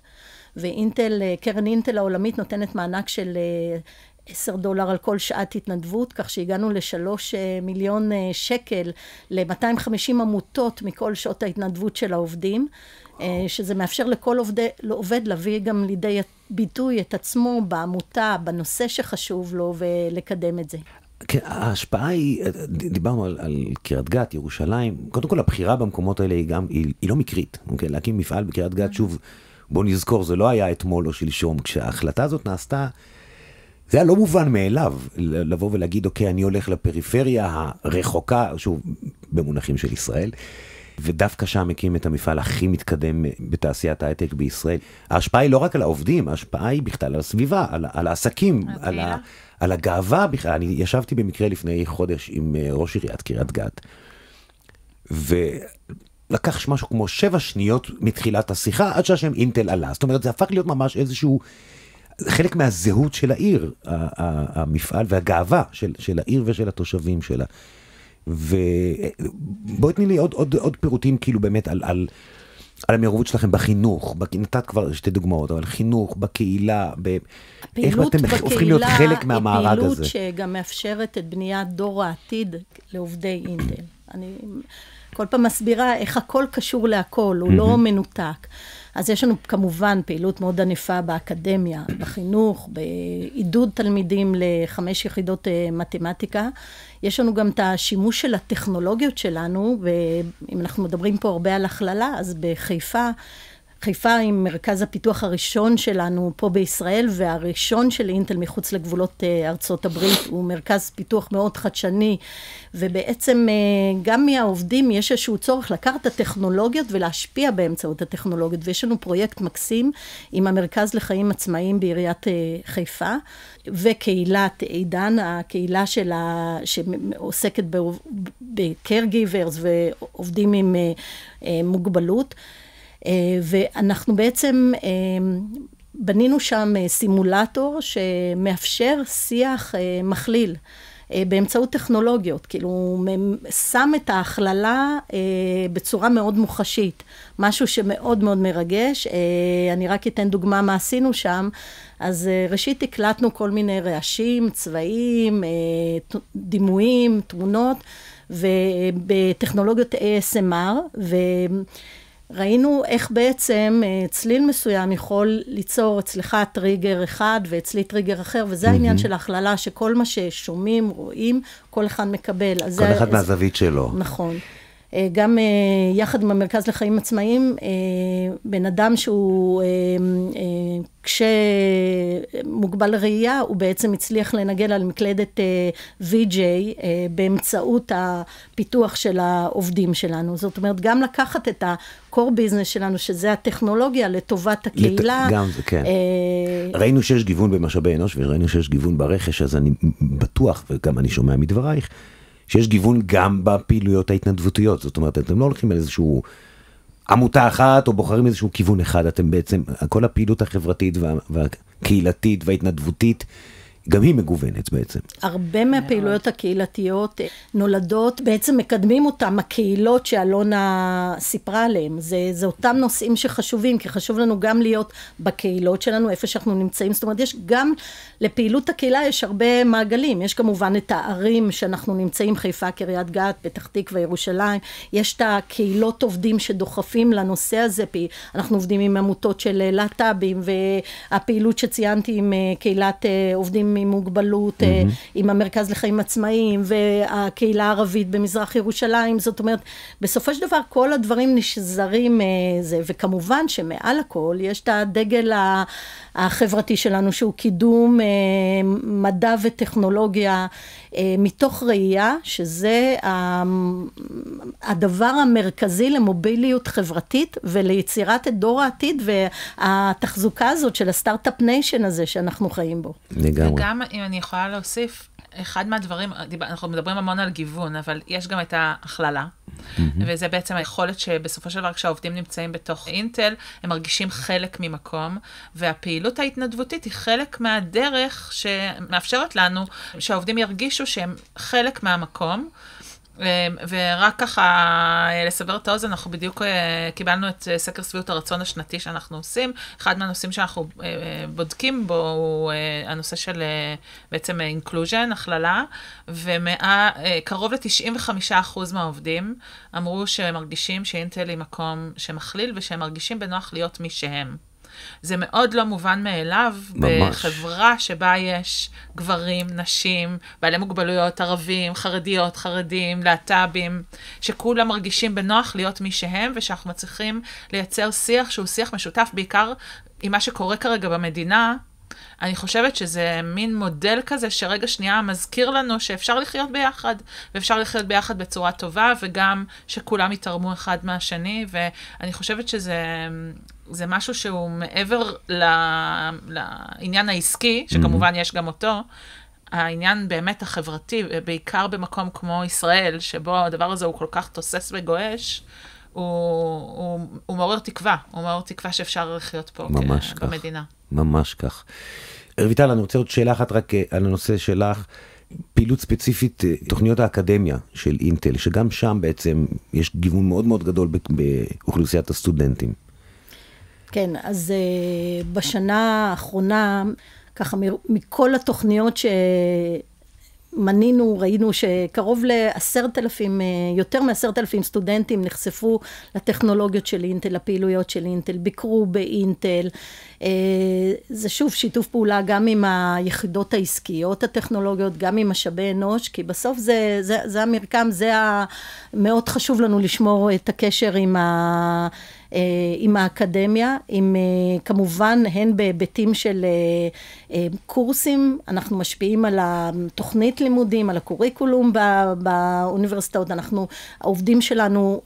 ואינטל, אה, קרן אינטל העולמית נותנת מענק של עשר דולר על כל שעת התנדבות, כך שהגענו לשלוש אה, מיליון אה, שקל ל-250 עמותות מכל שעות ההתנדבות של העובדים, אה, וואו. שזה מאפשר לכל עובדי, עובד להביא גם לידי ביטוי את עצמו בעמותה, בנושא שחשוב לו, ולקדם את זה. כן, ההשפעה היא, דיברנו על, על קריית גת, ירושלים, קודם כל הבחירה במקומות האלה היא גם, היא, היא לא מקרית, אוקיי? להקים מפעל בקריית גת, שוב, בואו נזכור, זה לא היה אתמול או שלשום, כשההחלטה הזאת נעשתה זה היה לא מובן מאליו, לבוא ולהגיד, אוקיי, אני הולך לפריפריה הרחוקה, שוב, במונחים של ישראל, ודווקא שם הקים את המפעל הכי מתקדם בתעשיית ההייטק בישראל. ההשפעה היא לא רק על העובדים, ההשפעה היא בכלל על הסביבה, על, על העסקים, על, ה, על הגאווה בכלל. אני ישבתי במקרה לפני חודש עם אה, ראש עיריית קריית גת, ו... לקח משהו כמו שבע שניות מתחילת השיחה עד שהשם אינטל עלה. זאת אומרת, זה הפך להיות ממש איזשהו... חלק מהזהות של העיר, המפעל והגאווה של, של העיר ושל התושבים שלה. ובואי תני לי עוד, עוד, עוד פירוטים כאילו באמת על, על, על המעורבות שלכם בחינוך, בק... נתת כבר שתי דוגמאות, אבל חינוך, בקהילה, ב... איך אתם בקהילה הופכים להיות חלק מהמארג הזה. הפעילות שגם מאפשרת את בניית דור העתיד לעובדי אינטל. אני כל פעם מסבירה איך הכל קשור להכל, הוא לא מנותק. אז יש לנו כמובן פעילות מאוד ענפה באקדמיה, בחינוך, בעידוד תלמידים לחמש יחידות אה, מתמטיקה. יש לנו גם את השימוש של הטכנולוגיות שלנו, ואם אנחנו מדברים פה הרבה על הכללה, אז בחיפה חיפה היא מרכז הפיתוח הראשון שלנו פה בישראל, והראשון של אינטל מחוץ לגבולות אה, ארצות הברית. הוא מרכז פיתוח מאוד חדשני, ובעצם אה, גם מהעובדים יש איזשהו צורך לקחת את הטכנולוגיות ולהשפיע באמצעות הטכנולוגיות. ויש לנו פרויקט מקסים עם המרכז לחיים עצמאיים בעיריית אה, חיפה, וקהילת עידן, הקהילה שלה, שעוסקת בקרגיברס ועובדים עם מוגבלות. אה, ואנחנו בעצם אה, בנינו שם אה, סימולטור שמאפשר שיח מכליל. באמצעות טכנולוגיות, כאילו הוא שם את ההכללה אה, בצורה מאוד מוחשית, משהו שמאוד מאוד מרגש. אה, אני רק אתן דוגמה מה עשינו שם. אז אה, ראשית הקלטנו כל מיני רעשים, צבעים, אה, דימויים, תמונות, ובטכנולוגיות ASMR, ו... ראינו איך בעצם אה, צליל מסוים יכול ליצור אצלך טריגר אחד ואצלי טריגר אחר, וזה mm-hmm. העניין של ההכללה, שכל מה ששומעים, רואים, כל אחד מקבל. כל אחד זה... מהזווית שלו. נכון. אה, גם אה, יחד עם המרכז לחיים עצמאיים, אה, בן אדם שהוא קשה, מוגבל ראייה, הוא בעצם הצליח לנגן על מקלדת VJ באמצעות הפיתוח של העובדים שלנו. זאת אומרת, גם לקחת את ה-core business שלנו, שזה הטכנולוגיה, לטובת הקהילה. לת... גם זה, כן. ראינו שיש גיוון במשאבי אנוש וראינו שיש גיוון ברכש, אז אני בטוח, וגם אני שומע מדברייך, שיש גיוון גם בפעילויות ההתנדבותיות. זאת אומרת, אתם לא הולכים על איזשהו עמותה אחת או בוחרים איזשהו כיוון אחד, אתם בעצם, כל הפעילות החברתית והקהילתית וההתנדבותית גם היא מגוונת בעצם. הרבה מהפעילויות הקהילתיות נולדות, בעצם מקדמים אותן הקהילות שאלונה סיפרה עליהן. זה, זה אותם נושאים שחשובים, כי חשוב לנו גם להיות בקהילות שלנו, איפה שאנחנו נמצאים. זאת אומרת, יש גם, לפעילות הקהילה יש הרבה מעגלים. יש כמובן את הערים שאנחנו נמצאים, חיפה, קריית גת, פתח תקווה, ירושלים. יש את הקהילות עובדים שדוחפים לנושא הזה. אנחנו עובדים עם עמותות של להט"בים, והפעילות שציינתי עם אה, קהילת אה, עובדים עם מוגבלות, mm-hmm. עם המרכז לחיים עצמאיים והקהילה הערבית במזרח ירושלים, זאת אומרת, בסופו של דבר כל הדברים נשזרים, אה, זה, וכמובן שמעל הכל יש את הדגל החברתי שלנו, שהוא קידום אה, מדע וטכנולוגיה מתוך ראייה שזה הדבר המרכזי למוביליות חברתית וליצירת את דור העתיד והתחזוקה הזאת של הסטארט-אפ ניישן הזה שאנחנו חיים בו. לגמרי. גם אם אני יכולה להוסיף, אחד מהדברים, אנחנו מדברים המון על גיוון, אבל יש גם את ההכללה, mm-hmm. וזה בעצם היכולת שבסופו של דבר כשהעובדים נמצאים בתוך אינטל, הם מרגישים חלק ממקום, והפעילות ההתנדבותית היא חלק מהדרך שמאפשרת לנו שהעובדים ירגישו שהם חלק מהמקום. ורק ככה אה, לסבר את האוזן, אנחנו בדיוק אה, קיבלנו את אה, סקר שביעות הרצון השנתי שאנחנו עושים. אחד מהנושאים שאנחנו בודקים בו הוא הנושא של בעצם אינקלוז'ן, הכללה, וקרוב ל-95% מהעובדים אמרו שהם מרגישים שאינטל היא מקום שמכליל ושהם מרגישים בנוח להיות מי שהם. זה מאוד לא מובן מאליו ממש. בחברה שבה יש גברים, נשים, בעלי מוגבלויות, ערבים, חרדיות, חרדים, להט"בים, שכולם מרגישים בנוח להיות מי שהם, ושאנחנו מצליחים לייצר שיח שהוא שיח משותף בעיקר עם מה שקורה כרגע במדינה, אני חושבת שזה מין מודל כזה שרגע שנייה מזכיר לנו שאפשר לחיות ביחד, ואפשר לחיות ביחד בצורה טובה, וגם שכולם יתרמו אחד מהשני, ואני חושבת שזה... זה משהו שהוא מעבר ל... לעניין העסקי, שכמובן mm-hmm. יש גם אותו, העניין באמת החברתי, בעיקר במקום כמו ישראל, שבו הדבר הזה הוא כל כך תוסס וגועש, הוא, הוא, הוא מעורר תקווה, הוא מעורר תקווה שאפשר לחיות פה ממש כך. ממש כך. רויטל, אני רוצה עוד שאלה אחת רק אה, על הנושא שלך. פעילות ספציפית, אה, תוכניות האקדמיה של אינטל, שגם שם בעצם יש גיוון מאוד מאוד גדול באוכלוסיית הסטודנטים. כן, אז אה, בשנה האחרונה, ככה מכל התוכניות ש... מנינו, ראינו שקרוב לעשרת אלפים, אה, יותר מעשרת אלפים סטודנטים נחשפו לטכנולוגיות של אינטל, לפעילויות של אינטל, ביקרו באינטל. אה, זה שוב שיתוף פעולה גם עם היחידות העסקיות הטכנולוגיות, גם עם משאבי אנוש, כי בסוף זה, זה, זה המרקם, זה ה... מאוד חשוב לנו לשמור את הקשר עם ה... אה, עם האקדמיה, עם אה, כמובן הן בהיבטים של אה, קורסים, אנחנו משפיעים על התוכנית לימודים, על הקוריקולום בא, באוניברסיטאות, אנחנו, העובדים שלנו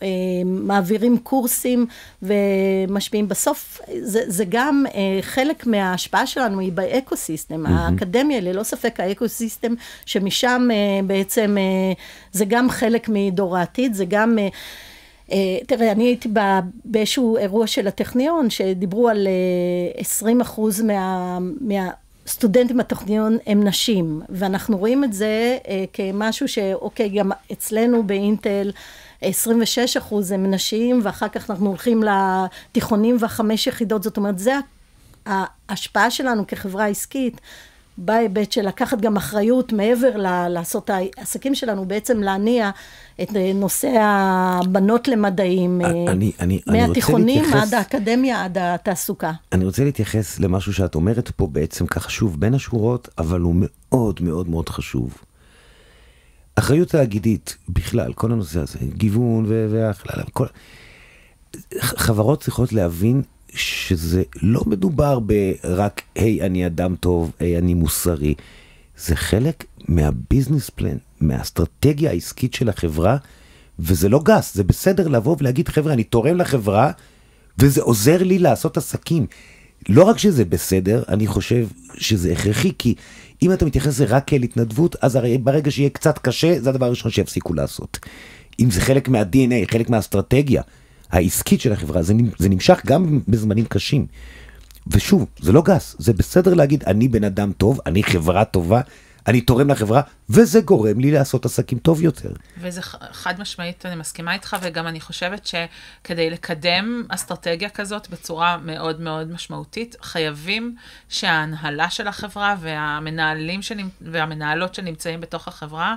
מעבירים קורסים ומשפיעים. בסוף זה, זה גם חלק מההשפעה שלנו היא באקוסיסטם, mm-hmm. האקדמיה ללא ספק האקוסיסטם שמשם בעצם זה גם חלק מדור העתיד, זה גם... אה, תראה, אני הייתי באיזשהו אירוע של הטכניון, שדיברו על 20 אה, אחוז מה... מה סטודנטים בטכניון הם נשים, ואנחנו רואים את זה אה, כמשהו שאוקיי, גם אצלנו באינטל 26 אחוז הם נשים, ואחר כך אנחנו הולכים לתיכונים והחמש יחידות, זאת אומרת, זה ההשפעה שלנו כחברה עסקית בהיבט של לקחת גם אחריות מעבר ל- לעשות העסקים שלנו, בעצם להניע את אה, נושא הבנות למדעים, אה, אני, אני, מהתיכונים אני להתייחס, עד האקדמיה, עד התעסוקה. אני רוצה להתייחס למשהו שאת אומרת פה בעצם ככה שוב בין השורות, אבל הוא מאוד מאוד מאוד חשוב. אחריות תאגידית בכלל, כל הנושא הזה, גיוון והכללה, כל... חברות צריכות להבין שזה לא מדובר ברק, היי, hey, אני אדם טוב, היי, hey, אני מוסרי. זה חלק מהביזנס פלן, מהאסטרטגיה העסקית של החברה, וזה לא גס, זה בסדר לבוא ולהגיד, חבר'ה, אני תורם לחברה, וזה עוזר לי לעשות עסקים. לא רק שזה בסדר, אני חושב שזה הכרחי, כי אם אתה מתייחס לזה רק כאל התנדבות, אז הרי ברגע שיהיה קצת קשה, זה הדבר הראשון שיפסיקו לעשות. אם זה חלק מה-DNA, חלק מהאסטרטגיה. העסקית של החברה, זה, זה נמשך גם בזמנים קשים. ושוב, זה לא גס, זה בסדר להגיד, אני בן אדם טוב, אני חברה טובה, אני תורם לחברה, וזה גורם לי לעשות עסקים טוב יותר. וזה חד משמעית, אני מסכימה איתך, וגם אני חושבת שכדי לקדם אסטרטגיה כזאת בצורה מאוד מאוד משמעותית, חייבים שההנהלה של החברה והמנהלים שנמצ... והמנהלות שנמצאים בתוך החברה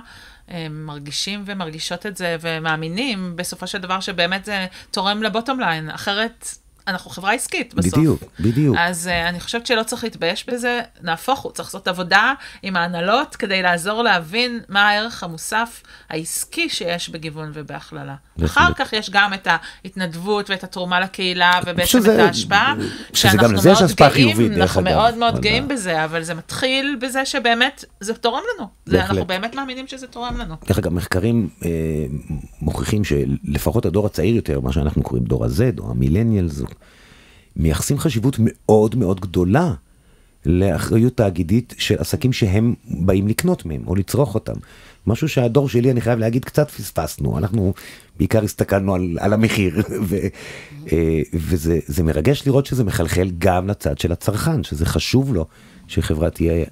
מרגישים ומרגישות את זה ומאמינים בסופו של דבר שבאמת זה תורם לבוטום ליין, אחרת אנחנו חברה עסקית בסוף. בדיוק, בדיוק. אז uh, אני חושבת שלא צריך להתבייש בזה, נהפוך הוא, צריך לעשות עבודה עם ההנהלות כדי לעזור להבין מה הערך המוסף העסקי שיש בגיוון ובהכללה. אחר כך יש גם את ההתנדבות ואת התרומה לקהילה ובעצם שזה, את ההשפעה, שזה גם לזה יש השפעה חיובית, דרך אגב. אנחנו מאוד מאוד גאים בזה, אבל זה מתחיל בזה שבאמת זה תורם לנו, זה, אנחנו באמת מאמינים שזה תורם לנו. דרך אגב, מחקרים אה, מוכיחים שלפחות הדור הצעיר יותר, מה שאנחנו קוראים דור ה-Z או המילניאלס, מייחסים חשיבות מאוד מאוד גדולה לאחריות תאגידית של עסקים שהם באים לקנות מהם או לצרוך אותם. משהו שהדור שלי, אני חייב להגיד, קצת פספסנו. אנחנו בעיקר הסתכלנו על, על המחיר, ו, אה, וזה מרגש לראות שזה מחלחל גם לצד של הצרכן, שזה חשוב לו שחברה תהיה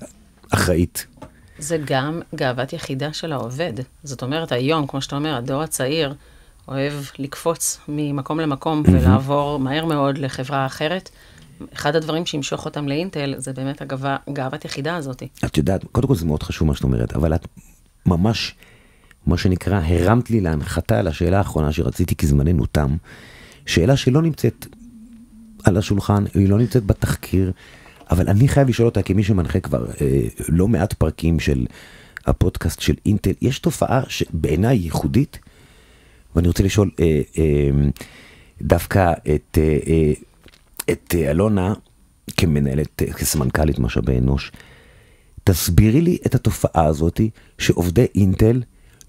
אחראית. זה גם גאוות יחידה של העובד. זאת אומרת, היום, כמו שאתה אומר, הדור הצעיר, אוהב לקפוץ ממקום למקום ולעבור מהר מאוד לחברה אחרת. אחד הדברים שימשוך אותם לאינטל זה באמת הגאווה, גאוות יחידה הזאת. את יודעת, קודם כל זה מאוד חשוב מה שאת אומרת, אבל את ממש, מה שנקרא, הרמת לי להנחתה על השאלה האחרונה שרציתי כי זמננו תם. שאלה שלא נמצאת על השולחן, היא לא נמצאת בתחקיר, אבל אני חייב לשאול אותה כמי שמנחה כבר אה, לא מעט פרקים של הפודקאסט של אינטל, יש תופעה שבעיניי ייחודית, ואני רוצה לשאול אה, אה, דווקא את, אה, אה, את אה, אלונה, כמנהלת, אה, כסמנכ"לית משאבי אנוש, תסבירי לי את התופעה הזאת שעובדי אינטל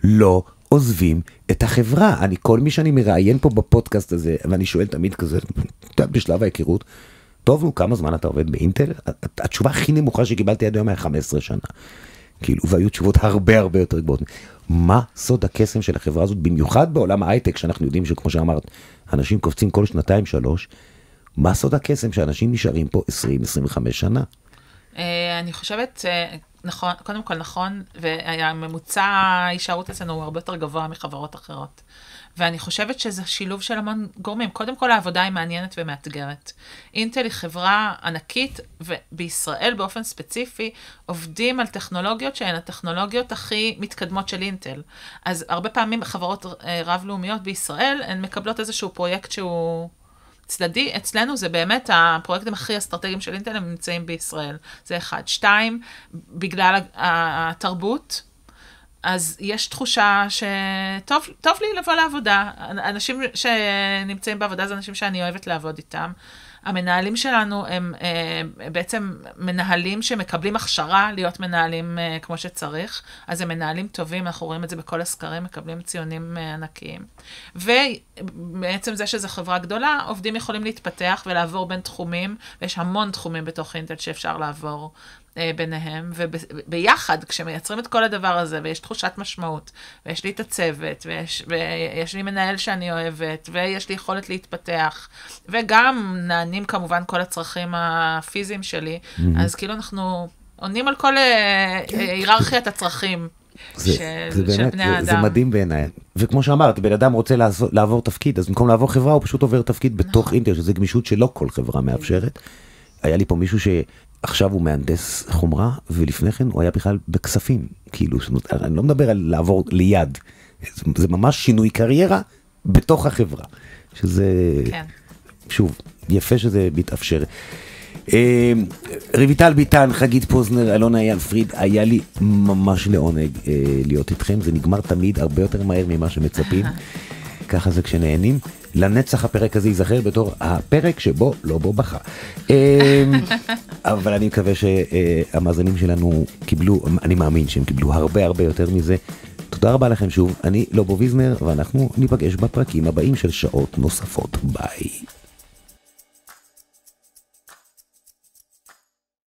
לא עוזבים את החברה. אני, כל מי שאני מראיין פה בפודקאסט הזה, ואני שואל תמיד כזה, בשלב ההיכרות, טוב, נו, כמה זמן אתה עובד באינטל? התשובה הכי נמוכה שקיבלתי עד היום היה 15 שנה. כאילו, והיו תשובות הרבה הרבה יותר גבוהות. מה סוד הקסם של החברה הזאת, במיוחד בעולם ההייטק, שאנחנו יודעים שכמו שאמרת, אנשים קופצים כל שנתיים שלוש, מה סוד הקסם שאנשים נשארים פה 20-25 שנה? אה, אני חושבת, אה, נכון, קודם כל נכון, והממוצע ההישארות אצלנו הוא הרבה יותר גבוה מחברות אחרות. ואני חושבת שזה שילוב של המון גורמים. קודם כל, העבודה היא מעניינת ומאתגרת. אינטל היא חברה ענקית, ובישראל באופן ספציפי, עובדים על טכנולוגיות שהן הטכנולוגיות הכי מתקדמות של אינטל. אז הרבה פעמים חברות אה, רב-לאומיות בישראל, הן מקבלות איזשהו פרויקט שהוא... צדדי, אצלנו זה באמת הפרויקטים הכי אסטרטגיים של אינטל, הם נמצאים בישראל. זה אחד. שתיים, בגלל התרבות, אז יש תחושה שטוב לי לבוא לעבודה. אנשים שנמצאים בעבודה זה אנשים שאני אוהבת לעבוד איתם. המנהלים שלנו הם אה, בעצם מנהלים שמקבלים הכשרה להיות מנהלים אה, כמו שצריך, אז הם מנהלים טובים, אנחנו רואים את זה בכל הסקרים, מקבלים ציונים אה, ענקיים. ובעצם זה שזו חברה גדולה, עובדים יכולים להתפתח ולעבור בין תחומים, ויש המון תחומים בתוך אינטל שאפשר לעבור אה, ביניהם, וביחד, כשמייצרים את כל הדבר הזה, ויש תחושת משמעות, ויש לי את הצוות, ויש, ויש לי מנהל שאני אוהבת, ויש לי יכולת להתפתח, וגם נענים כמובן כל הצרכים הפיזיים שלי, mm-hmm. אז כאילו אנחנו עונים על כל אה, אה, כן. היררכיית הצרכים. זה, של, זה באמת, בני זה, האדם. זה מדהים בעיניי. וכמו שאמרת, בן אדם רוצה לעזור, לעבור תפקיד, אז במקום לעבור חברה, הוא פשוט עובר תפקיד בתוך נכון. אינטר, שזה גמישות שלא כל חברה מאפשרת. היה לי פה מישהו ש... עכשיו הוא מהנדס חומרה, ולפני כן הוא היה בכלל בכספים, כאילו, שנות, אני לא מדבר על לעבור ליד, זה, זה ממש שינוי קריירה בתוך החברה, שזה, כן. שוב, יפה שזה מתאפשר. אה, רויטל ביטן, חגית פוזנר, אלונה אייל פריד, היה לי ממש לעונג אה, להיות איתכם, זה נגמר תמיד הרבה יותר מהר ממה שמצפים, ככה זה כשנהנים. לנצח הפרק הזה ייזכר בתור הפרק שבו לא בו בכה. אמ, אבל אני מקווה שהמאזינים אה, שלנו קיבלו, אני מאמין שהם קיבלו הרבה הרבה יותר מזה. תודה רבה לכם שוב, אני לובו ויזנר, ואנחנו ניפגש בפרקים הבאים של שעות נוספות. ביי.